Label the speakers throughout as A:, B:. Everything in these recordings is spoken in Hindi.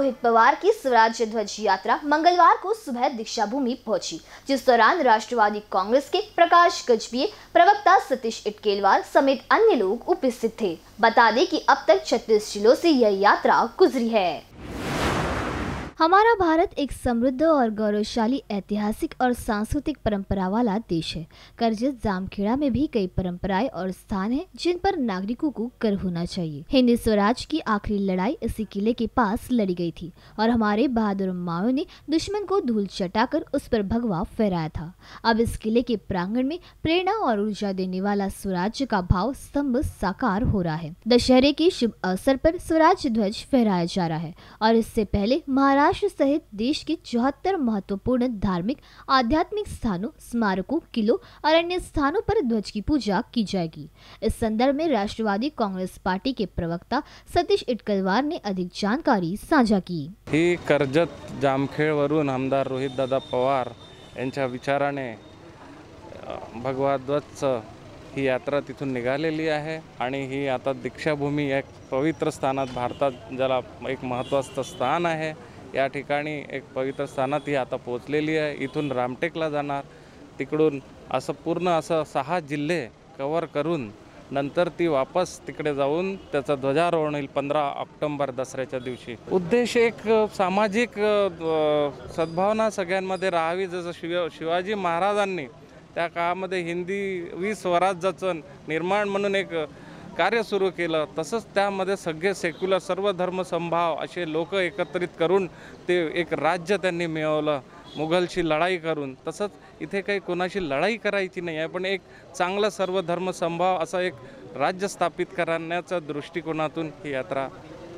A: रोहित पवार की स्वराज्य ध्वज यात्रा मंगलवार को सुबह दीक्षा भूमि पहुंची जिस दौरान राष्ट्रवादी कांग्रेस के प्रकाश गजबीय प्रवक्ता सतीश इटकेलवाल समेत अन्य लोग उपस्थित थे बता दें कि अब तक छत्तीस जिलों से यह यात्रा गुजरी है हमारा भारत एक समृद्ध और गौरवशाली ऐतिहासिक और सांस्कृतिक परंपरा वाला देश है करजत जामखेड़ा में भी कई परंपराएं और स्थान हैं जिन पर नागरिकों को कर होना चाहिए हिंदी स्वराज की आखिरी लड़ाई इसी किले के पास लड़ी गई थी और हमारे बहादुर माओ ने दुश्मन को धूल चटाकर उस पर भगवा फहराया था अब इस किले के प्रांगण में प्रेरणा और ऊर्जा देने वाला स्वराज का भाव स्तंभ साकार हो रहा है दशहरे के शुभ अवसर पर स्वराज ध्वज फहराया जा रहा है और इससे पहले महाराज महाराष्ट्र सहित देश के चौहत्तर महत्वपूर्ण धार्मिक आध्यात्मिक स्थानों स्मारकों किलो और अन्य स्थानों पर ध्वज की पूजा की जाएगी इस संदर्भ में राष्ट्रवादी कांग्रेस पार्टी के प्रवक्ता सतीश इटकलवार ने अधिक जानकारी साझा की
B: ही कर्जत वरुण आमदार रोहित दादा पवार यांच्या ने भगवा ध्वज ही यात्रा तिथु निघालेली है आणि ही आता दीक्षाभूमि एक पवित्र स्थान भारत ज्याला एक महत्वाच स्थान है या ठिकाणी एक पवित्र स्थानात ही आता पोचलेली आहे इथून रामटेकला जाणार तिकडून असं पूर्ण असं सहा जिल्हे कवर करून नंतर ती वापस तिकडे जाऊन त्याचा ध्वजारोहण होईल पंधरा ऑक्टोंबर दसऱ्याच्या दिवशी उद्देश एक सामाजिक सद्भावना सगळ्यांमध्ये राहावी जसं शिव शिवाजी महाराजांनी त्या काळामध्ये हिंदी वी स्वराज्याचं निर्माण म्हणून एक कार्य सुरू केलं तसंच त्यामध्ये सगळे सेक्युलर सर्व धर्मसंभाव असे लोक एकत्रित करून ते एक राज्य त्यांनी मिळवलं मुघलशी लढाई करून तसंच इथे काही कोणाशी लढाई करायची नाही आहे पण एक चांगला सर्व धर्मसंभाव असा एक राज्य स्थापित करण्याच्या दृष्टिकोनातून ही यात्रा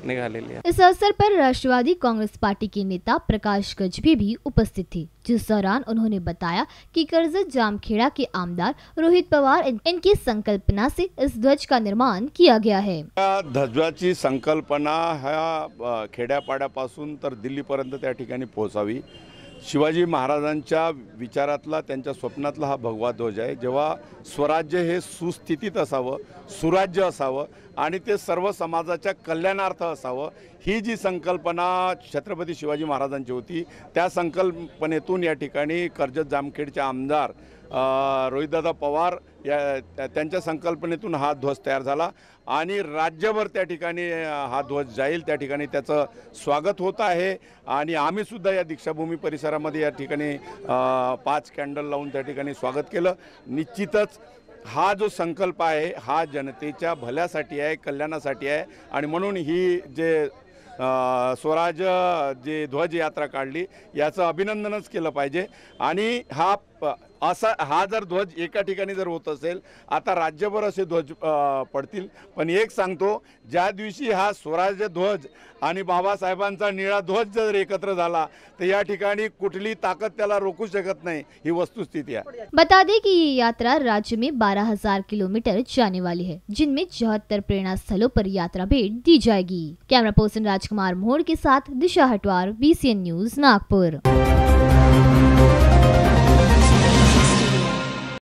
B: ले लिया इस अवसर
A: पर राष्ट्रवादी कांग्रेस पार्टी के नेता प्रकाश गजबी भी उपस्थित थे जिस दौरान उन्होंने बताया कि कर्जत जामखेड़ा के आमदार रोहित पवार इनकी संकल्पना से इस ध्वज का निर्माण किया गया है
C: ध्वजा की संकल्पना ह्या खेड्यापाड्यापासून तर दिल्लीपर्यंत त्या ठिकाणी शिवाजी महाराजांच्या विचारातला त्यांच्या स्वप्नातला हा भगवा ध्वज आहे जेव्हा स्वराज्य हे सुस्थितीत असावं सुराज्य असावं आणि ते सर्व समाजाच्या कल्याणार्थ असावं ही जी संकल्पना छत्रपती शिवाजी महाराजांची होती त्या संकल्पनेतून या ठिकाणी कर्जत जामखेडचे आमदार रोहितदादा पवार या त्यांच्या संकल्पनेतून हा ध्वज तयार झाला आणि राज्यभर त्या ठिकाणी हा ध्वज जाईल त्या ठिकाणी त्याचं स्वागत होत आहे आणि आम्हीसुद्धा या दीक्षाभूमी परिसरामध्ये या ठिकाणी पाच कॅन्डल लावून त्या ठिकाणी स्वागत केलं निश्चितच हा जो संकल्प आहे हा जनतेच्या भल्यासाठी आहे कल्याणासाठी आहे आणि म्हणून ही जे स्वराज जे ध्वज यात्रा काढली याचं अभिनंदनच केलं पाहिजे आणि हा असा हा जर ध्वज एका ठिकाणी जर होत आता राज्यभर असे ध्वज पडतील पण एक हा स्वराज्य ध्वज आणि बाबासाहेबांचा निळा ध्वज जर एकत्र झाला तर या ठिकाणी कुठली शकत नहीं ये वस्तुस्थिति है
A: बता दें कि ये यात्रा राज्य में बारह हजार किलोमीटर जाने वाली है जिनमें चौहत्तर प्रेरणा स्थलों पर यात्रा भेंट दी जाएगी कैमरा पर्सन राजकुमार मोहड़ के साथ दिशा हटवार बीसीएन न्यूज नागपुर